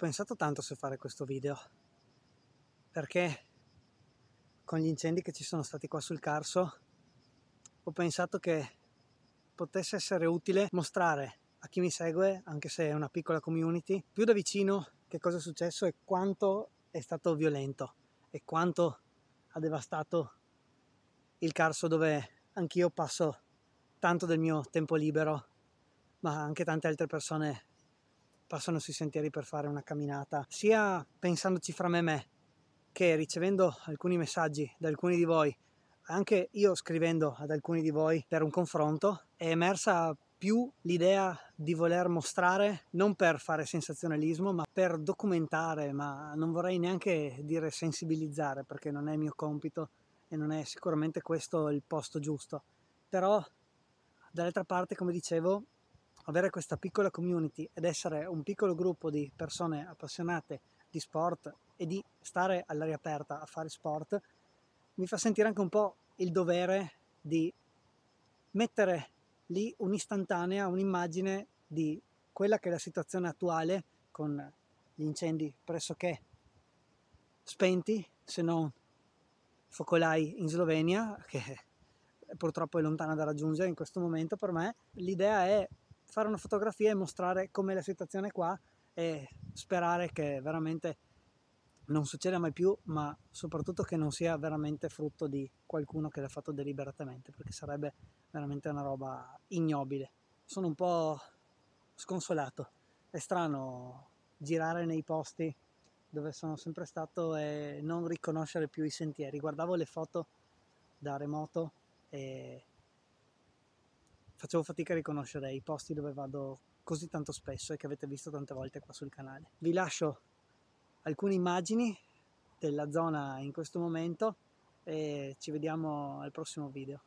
pensato tanto se fare questo video perché con gli incendi che ci sono stati qua sul Carso ho pensato che potesse essere utile mostrare a chi mi segue, anche se è una piccola community, più da vicino che cosa è successo e quanto è stato violento e quanto ha devastato il Carso dove anch'io passo tanto del mio tempo libero, ma anche tante altre persone passano sui sentieri per fare una camminata, sia pensandoci fra me e me, che ricevendo alcuni messaggi da alcuni di voi, anche io scrivendo ad alcuni di voi per un confronto, è emersa più l'idea di voler mostrare, non per fare sensazionalismo, ma per documentare, ma non vorrei neanche dire sensibilizzare, perché non è il mio compito e non è sicuramente questo il posto giusto. Però, dall'altra parte, come dicevo, avere questa piccola community ed essere un piccolo gruppo di persone appassionate di sport e di stare all'aria aperta a fare sport mi fa sentire anche un po' il dovere di mettere lì un'istantanea, un'immagine di quella che è la situazione attuale con gli incendi pressoché spenti, se non focolai in Slovenia, che purtroppo è lontana da raggiungere in questo momento per me. L'idea è fare una fotografia e mostrare com'è la situazione qua e sperare che veramente non succeda mai più, ma soprattutto che non sia veramente frutto di qualcuno che l'ha fatto deliberatamente, perché sarebbe veramente una roba ignobile. Sono un po' sconsolato. È strano girare nei posti dove sono sempre stato e non riconoscere più i sentieri. Guardavo le foto da remoto e facevo fatica a riconoscere i posti dove vado così tanto spesso e che avete visto tante volte qua sul canale. Vi lascio alcune immagini della zona in questo momento e ci vediamo al prossimo video.